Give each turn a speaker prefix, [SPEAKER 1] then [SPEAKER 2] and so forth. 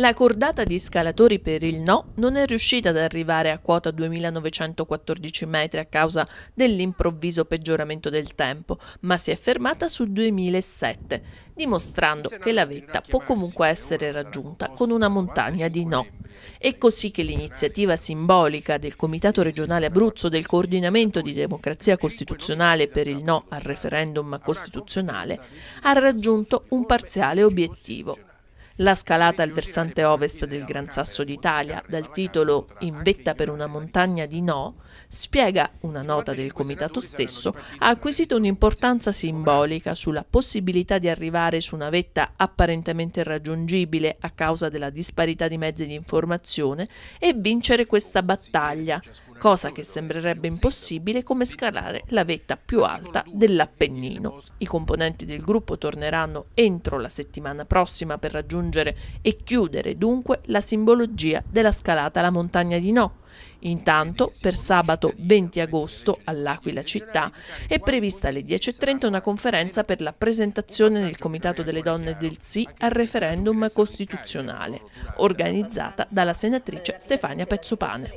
[SPEAKER 1] La cordata di scalatori per il no non è riuscita ad arrivare a quota 2914 metri a causa dell'improvviso peggioramento del tempo, ma si è fermata sul 2007, dimostrando che la vetta può comunque essere raggiunta con una montagna di no. È così che l'iniziativa simbolica del Comitato regionale Abruzzo del coordinamento di democrazia costituzionale per il no al referendum costituzionale ha raggiunto un parziale obiettivo. La scalata al versante ovest del Gran Sasso d'Italia, dal titolo In vetta per una montagna di no, spiega, una nota del comitato stesso, ha acquisito un'importanza simbolica sulla possibilità di arrivare su una vetta apparentemente irraggiungibile a causa della disparità di mezzi di informazione e vincere questa battaglia, cosa che sembrerebbe impossibile come scalare la vetta più alta dell'Appennino. I componenti del gruppo torneranno entro la settimana prossima per raggiungere raggiungere e chiudere dunque la simbologia della scalata alla montagna di No. Intanto, per sabato 20 agosto all'Aquila città, è prevista alle 10.30 una conferenza per la presentazione nel Comitato delle Donne del Sì al referendum costituzionale, organizzata dalla senatrice Stefania Pezzopane.